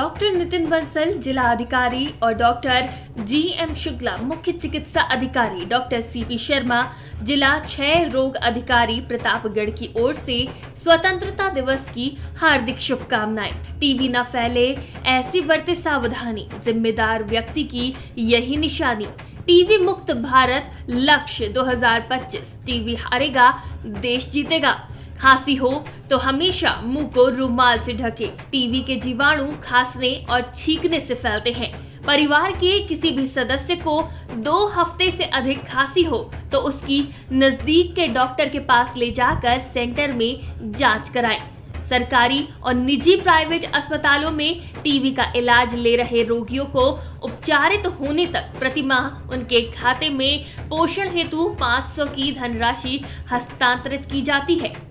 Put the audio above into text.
Doctor Nitin Bansal जिला अधिकारी और डॉक्टर जी एम शुक्ला मुख्य चिकित्सा अधिकारी डॉक्टर सी पी शर्मा जिला क्षय रोग अधिकारी प्रतापगढ़ की ओर से स्वतंत्रता दिवस की हार्दिक शुभकामनाएं टीवी न फैले ऐसी बरते सावधानी जिम्मेदार व्यक्ति की यही निशानी टीवी मुक्त भारत लक्ष्य 2025 टीवी हारेगा देश जीतेगा खांसी हो तो हमेशा मुंह को रुमाल से ढके टीवी के जीवाणु खांसने और छींकने से फैलते हैं परिवार के किसी भी सदस्य को दो हफ्ते से अधिक खांसी हो तो उसकी नजदीक के डॉक्टर के पास ले जाकर सेंटर में जांच कराएं। सरकारी और निजी प्राइवेट अस्पतालों में टीवी का इलाज ले रहे रोगियों को उपचारित होने तक प्रतिमाह उनके खाते में पोषण हेतु 500 की धनराशि हस्तांतरित की जाती है